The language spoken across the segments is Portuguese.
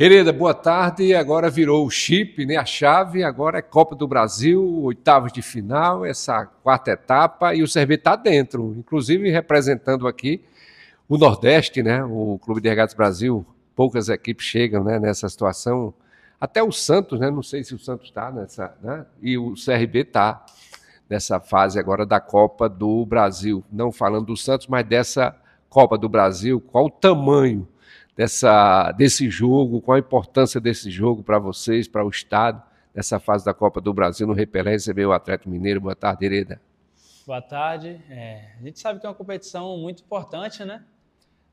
Hereda, boa tarde. Agora virou o chip, né? A chave, agora é Copa do Brasil, oitavos de final, essa quarta etapa, e o CRB está dentro, inclusive representando aqui o Nordeste, né? O Clube de Regatas Brasil, poucas equipes chegam né, nessa situação. Até o Santos, né? Não sei se o Santos está nessa, né? E o CRB está nessa fase agora da Copa do Brasil. Não falando do Santos, mas dessa Copa do Brasil, qual o tamanho? dessa, desse jogo, qual a importância desse jogo para vocês, para o Estado, nessa fase da Copa do Brasil no Repelé, receber o Atlético Mineiro. Boa tarde, Hereda. Boa tarde. É, a gente sabe que é uma competição muito importante, né?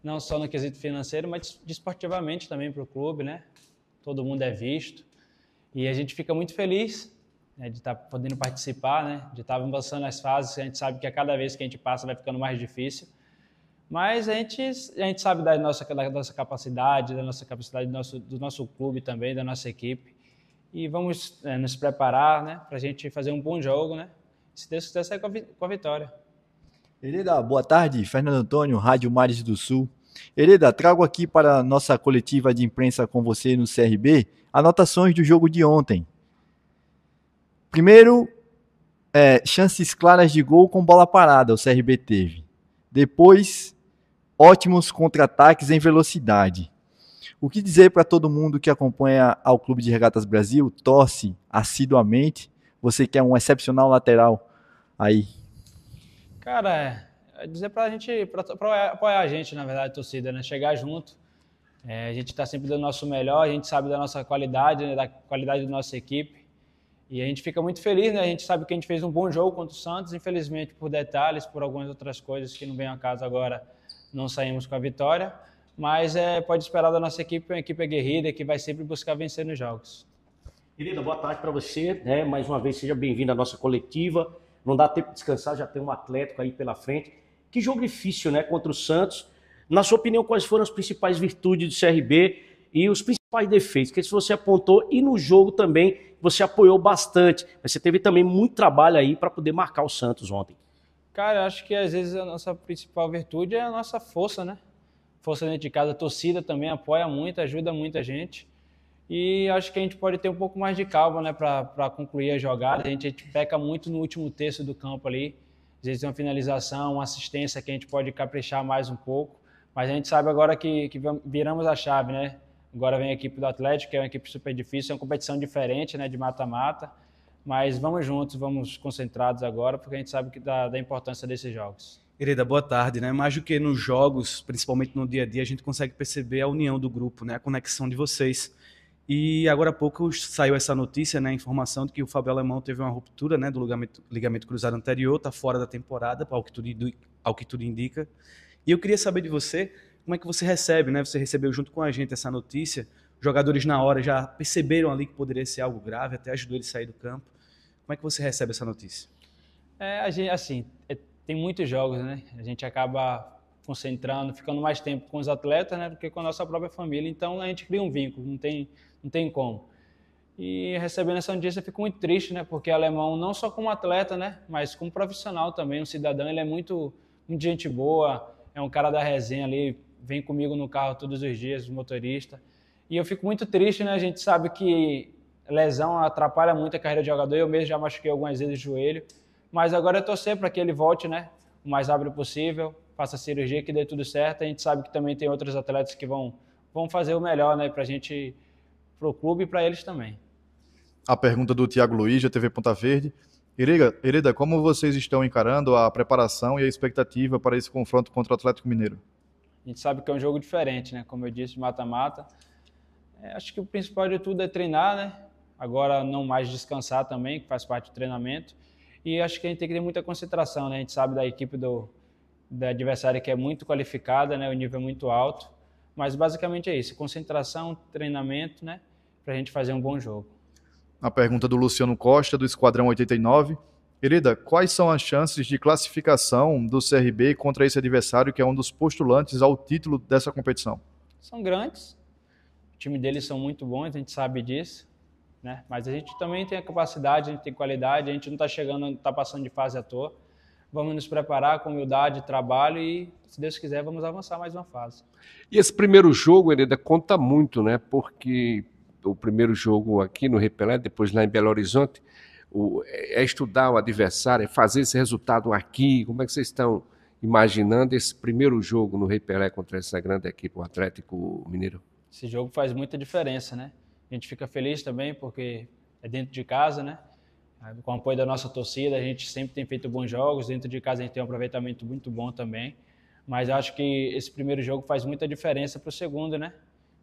Não só no quesito financeiro, mas desportivamente também para o clube, né? Todo mundo é visto. E a gente fica muito feliz né, de estar tá podendo participar, né? De estar tá avançando as fases. A gente sabe que a cada vez que a gente passa vai ficando mais difícil. Mas a gente, a gente sabe da nossa, da nossa capacidade, da nossa capacidade do nosso, do nosso clube também, da nossa equipe. E vamos é, nos preparar né, para a gente fazer um bom jogo, né? Se Deus quiser, sair com a, com a vitória. Hereda, boa tarde. Fernando Antônio, Rádio Mares do Sul. Hereda, trago aqui para a nossa coletiva de imprensa com você no CRB anotações do jogo de ontem. Primeiro, é, chances claras de gol com bola parada o CRB teve. Depois, ótimos contra-ataques em velocidade. O que dizer para todo mundo que acompanha ao Clube de Regatas Brasil, torce assiduamente, você que é um excepcional lateral aí? Cara, é, é dizer para a gente, para apoiar a gente, na verdade, torcida, né? Chegar junto. É, a gente está sempre dando o nosso melhor, a gente sabe da nossa qualidade, né? da qualidade da nossa equipe. E a gente fica muito feliz, né? A gente sabe que a gente fez um bom jogo contra o Santos, infelizmente por detalhes, por algumas outras coisas que não vem a caso agora não saímos com a vitória, mas é, pode esperar da nossa equipe, uma equipe aguerrida que vai sempre buscar vencer nos jogos. Querida, boa tarde para você. Né? Mais uma vez, seja bem-vindo à nossa coletiva. Não dá tempo de descansar, já tem um Atlético aí pela frente. Que jogo difícil, né? Contra o Santos. Na sua opinião, quais foram as principais virtudes do CRB e os principais defeitos? Que você apontou e no jogo também você apoiou bastante. Mas você teve também muito trabalho aí para poder marcar o Santos ontem. Cara, acho que às vezes a nossa principal virtude é a nossa força, né? Força dentro de casa, a torcida também apoia muito, ajuda muita gente. E acho que a gente pode ter um pouco mais de calma, né, para concluir a jogada. A gente, a gente peca muito no último terço do campo ali. Às vezes tem uma finalização, uma assistência que a gente pode caprichar mais um pouco. Mas a gente sabe agora que, que viramos a chave, né? Agora vem a equipe do Atlético, que é uma equipe super difícil, é uma competição diferente, né, de mata-mata mas vamos juntos, vamos concentrados agora, porque a gente sabe que da, da importância desses jogos. Querida, boa tarde. Né? Mais do que nos jogos, principalmente no dia a dia, a gente consegue perceber a união do grupo, né? a conexão de vocês. E agora há pouco saiu essa notícia, né, a informação de que o Fábio Alemão teve uma ruptura né, do ligamento, ligamento cruzado anterior, está fora da temporada, ao que, tudo, ao que tudo indica. E eu queria saber de você, como é que você recebe, né? Você recebeu junto com a gente essa notícia, jogadores na hora já perceberam ali que poderia ser algo grave, até ajudou ele a sair do campo. Como é que você recebe essa notícia? É, a gente, assim, é, tem muitos jogos, né? A gente acaba concentrando, ficando mais tempo com os atletas, né, do que com a nossa própria família. Então a gente cria um vínculo, não tem, não tem como. E recebendo essa notícia eu fico muito triste, né, porque o alemão não só como atleta, né, mas como profissional também, um cidadão, ele é muito, muito gente boa, é um cara da resenha ali, vem comigo no carro todos os dias, motorista. E eu fico muito triste, né, a gente sabe que lesão atrapalha muito a carreira de jogador. Eu mesmo já machuquei algumas vezes o joelho. Mas agora é torcer para que ele volte, né? O mais rápido possível, faça a cirurgia, que dê tudo certo. A gente sabe que também tem outros atletas que vão, vão fazer o melhor, né? Para a gente, para o clube e para eles também. A pergunta do Tiago Luiz, da TV Ponta Verde. Irida, Irida, como vocês estão encarando a preparação e a expectativa para esse confronto contra o Atlético Mineiro? A gente sabe que é um jogo diferente, né? Como eu disse, mata-mata. É, acho que o principal de tudo é treinar, né? agora não mais descansar também, que faz parte do treinamento. E acho que a gente tem que ter muita concentração, né? A gente sabe da equipe do da adversária que é muito qualificada, né? O nível é muito alto. Mas basicamente é isso, concentração, treinamento, né? Para a gente fazer um bom jogo. A pergunta do Luciano Costa, do Esquadrão 89. Querida, quais são as chances de classificação do CRB contra esse adversário que é um dos postulantes ao título dessa competição? São grandes. O time deles são muito bons, a gente sabe disso né? Mas a gente também tem a capacidade, a gente tem qualidade, a gente não está chegando, está passando de fase à toa. Vamos nos preparar com humildade, trabalho e, se Deus quiser, vamos avançar mais uma fase. E esse primeiro jogo, Hereda, conta muito, né? Porque o primeiro jogo aqui no Repelé, depois lá em Belo Horizonte, o, é estudar o adversário, é fazer esse resultado aqui. Como é que vocês estão imaginando esse primeiro jogo no Repelé contra essa grande equipe, o Atlético Mineiro? Esse jogo faz muita diferença, né? A gente fica feliz também porque é dentro de casa, né? Ah, com o apoio da nossa torcida, a gente sempre tem feito bons jogos. Dentro de casa a gente tem um aproveitamento muito bom também. Mas acho que esse primeiro jogo faz muita diferença para o segundo, né?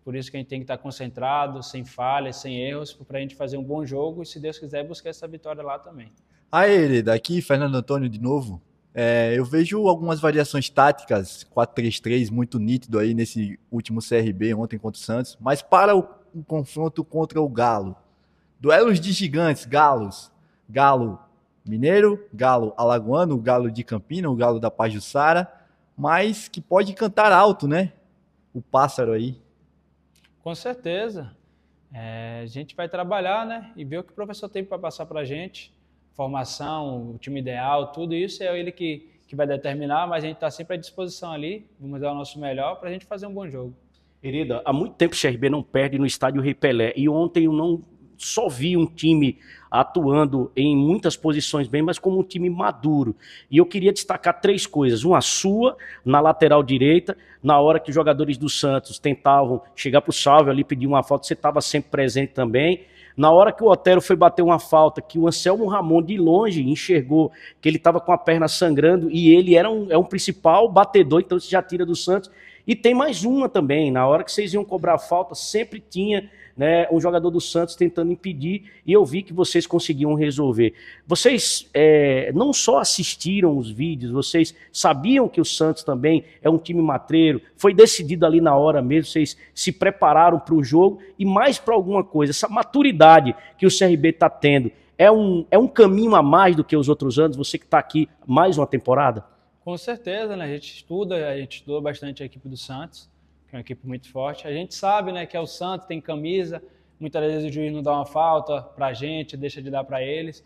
Por isso que a gente tem que estar tá concentrado, sem falhas, sem erros, para a gente fazer um bom jogo e, se Deus quiser, buscar essa vitória lá também. Aí, daqui, Fernando Antônio de novo. É, eu vejo algumas variações táticas, 4-3-3, muito nítido aí nesse último CRB ontem contra o Santos, mas para o um confronto contra o Galo. Duelos de gigantes, galos. Galo mineiro, galo alagoano, galo de Campina, o galo da Pajussara, mas que pode cantar alto, né? O pássaro aí. Com certeza. É, a gente vai trabalhar, né? E ver o que o professor tem para passar para a gente. Formação, o time ideal, tudo isso é ele que, que vai determinar, mas a gente está sempre à disposição ali. Vamos dar o nosso melhor para a gente fazer um bom jogo. Querida, há muito tempo o CRB não perde no estádio Rei Pelé. E ontem eu não só vi um time atuando em muitas posições bem, mas como um time maduro. E eu queria destacar três coisas. Uma sua, na lateral direita, na hora que os jogadores do Santos tentavam chegar para o Salve ali, pedir uma falta, você estava sempre presente também. Na hora que o Otero foi bater uma falta, que o Anselmo Ramon de longe enxergou que ele estava com a perna sangrando e ele era um, é um principal batedor, então se já tira do Santos. E tem mais uma também. Na hora que vocês iam cobrar falta, sempre tinha né, um jogador do Santos tentando impedir. E eu vi que vocês conseguiam resolver. Vocês é, não só assistiram os vídeos, vocês sabiam que o Santos também é um time matreiro. Foi decidido ali na hora mesmo. Vocês se prepararam para o jogo e mais para alguma coisa. Essa maturidade que o CRB está tendo é um, é um caminho a mais do que os outros anos. Você que está aqui mais uma temporada? Com certeza, né? A gente estuda, a gente estuda bastante a equipe do Santos, que é uma equipe muito forte. A gente sabe, né, que é o Santos, tem camisa, muitas vezes o juiz não dá uma falta para a gente, deixa de dar para eles.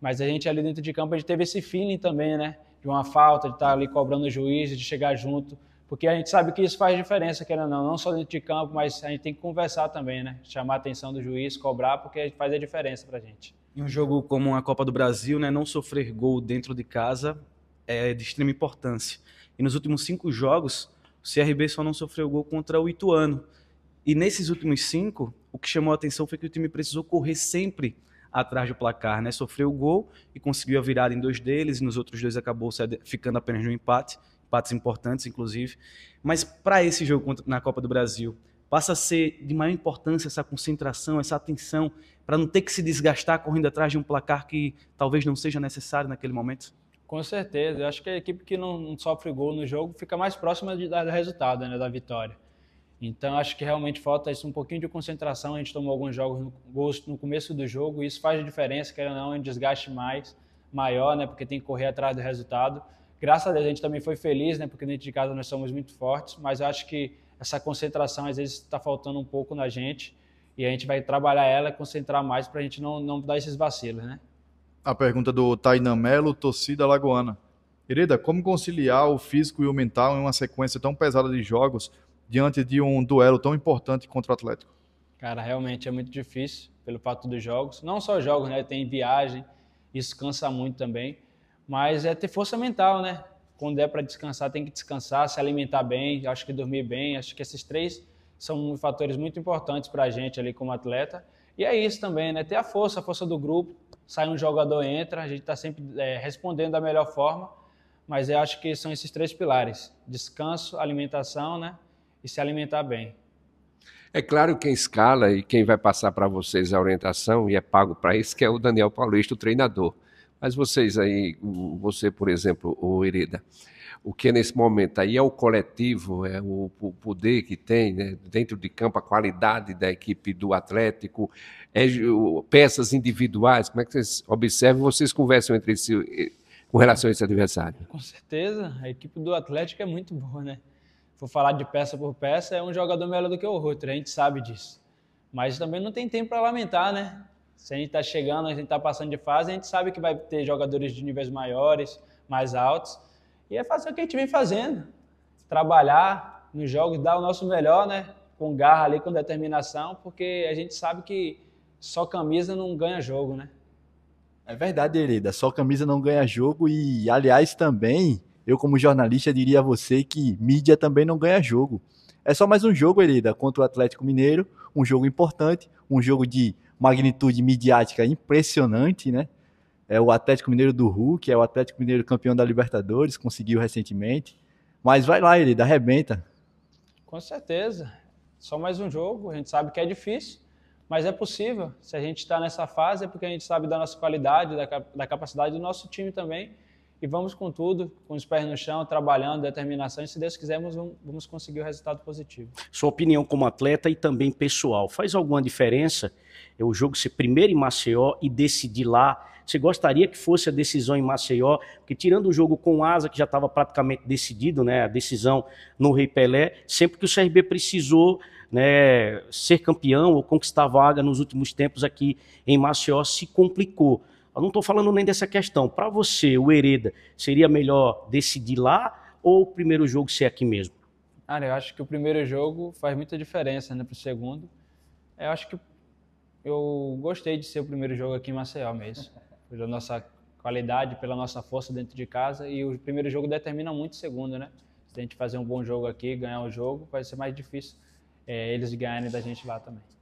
Mas a gente ali dentro de campo, a gente teve esse feeling também, né? De uma falta, de estar ali cobrando o juiz, de chegar junto. Porque a gente sabe que isso faz diferença, querendo ou não, não só dentro de campo, mas a gente tem que conversar também, né? Chamar a atenção do juiz, cobrar, porque faz a diferença para a gente. Em um jogo como a Copa do Brasil, né, não sofrer gol dentro de casa é de extrema importância. E nos últimos cinco jogos, o CRB só não sofreu gol contra o Ituano. E nesses últimos cinco, o que chamou a atenção foi que o time precisou correr sempre atrás do placar, né? Sofreu o gol e conseguiu a virada em dois deles, e nos outros dois acabou ficando apenas no empate, empates importantes, inclusive. Mas para esse jogo na Copa do Brasil, passa a ser de maior importância essa concentração, essa atenção, para não ter que se desgastar correndo atrás de um placar que talvez não seja necessário naquele momento? Com certeza. Eu acho que a equipe que não, sofre gol no jogo fica mais próxima de, da, do resultado, né, da vitória. Então, acho que realmente falta isso um pouquinho de concentração. A gente tomou alguns jogos no, gols no começo do jogo, e isso faz a diferença, querendo ou não, em é desgaste mais, maior, né? Porque tem que correr atrás do resultado. Graças a Deus, a gente também foi feliz, né? Porque dentro de casa nós somos muito fortes, mas eu acho que essa concentração às vezes está faltando um pouco na gente, e a gente vai trabalhar ela, concentrar mais para a gente não, não dar esses vacilos, né? a pergunta do Tainan Melo, torcida lagoana. Hereda, como conciliar o físico e o mental em uma sequência tão pesada de jogos diante de um duelo tão importante contra o Atlético? Cara, realmente é muito difícil pelo fato dos jogos. Não só jogos, né? Tem viagem, isso cansa muito também. Mas é ter força mental, né? Quando é para descansar, tem que descansar, se alimentar bem, acho que dormir bem. Acho que esses três são fatores muito importantes para a gente ali como atleta. E é isso também, né? Ter a força, a força do grupo. Sai um jogador, entra. A gente está sempre é, respondendo da melhor forma. Mas eu acho que são esses três pilares: descanso, alimentação, né? E se alimentar bem. É claro quem escala e quem vai passar para vocês a orientação e é pago para isso que é o Daniel Paulista, o treinador. Mas vocês aí, você por exemplo, o Hereda, o que nesse momento aí é o coletivo, é o, o poder que tem né, dentro de campo, a qualidade da equipe do Atlético, é, peças individuais. Como é que vocês observam? Vocês conversam entre si eh, com relação a esse adversário? Com certeza, a equipe do Atlético é muito boa, né? For falar de peça por peça, é um jogador melhor do que o outro, a gente sabe disso. Mas também não tem tempo para lamentar, né? Se a gente está chegando, a gente está passando de fase, a gente sabe que vai ter jogadores de níveis maiores, mais altos e é fazer o que a gente vem fazendo. Trabalhar nos jogos, dar o nosso melhor, né? Com garra ali, com determinação, porque a gente sabe que só camisa não ganha jogo, né? É verdade, Hereda. Só camisa não ganha jogo e, aliás, também, eu como jornalista diria a você que mídia também não ganha jogo. É só mais um jogo, Hereda, contra o Atlético Mineiro, um jogo importante, um jogo de magnitude midiática impressionante, né? é o Atlético Mineiro do Hulk, é o Atlético Mineiro campeão da Libertadores, conseguiu recentemente. Mas vai lá, ele arrebenta. Com certeza. Só mais um jogo, a gente sabe que é difícil, mas é possível. Se a gente está nessa fase, é porque a gente sabe da nossa qualidade, da, da capacidade do nosso time também e vamos com tudo, com os pés no chão, trabalhando, determinação, e se Deus quisermos, vamos conseguir o um resultado positivo. Sua opinião como atleta e também pessoal, faz alguma diferença o jogo ser primeiro em Maceió e decidir lá? Você gostaria que fosse a decisão em Maceió? Porque tirando o jogo com Asa, que já estava praticamente decidido, né, a decisão no Rei Pelé, sempre que o CRB precisou né, ser campeão ou conquistar vaga nos últimos tempos aqui em Maceió, se complicou. Eu não estou falando nem dessa questão. Para você, o Hereda, seria melhor decidir lá ou o primeiro jogo ser aqui mesmo? Cara, eu acho que o primeiro jogo faz muita diferença né, para o segundo. É, eu acho que eu gostei de ser o primeiro jogo aqui em Maceió mesmo. Pela nossa qualidade, pela nossa força dentro de casa. E o primeiro jogo determina muito o segundo, né? Se a gente fazer um bom jogo aqui, ganhar o jogo, vai ser mais difícil é, eles ganharem da gente lá também.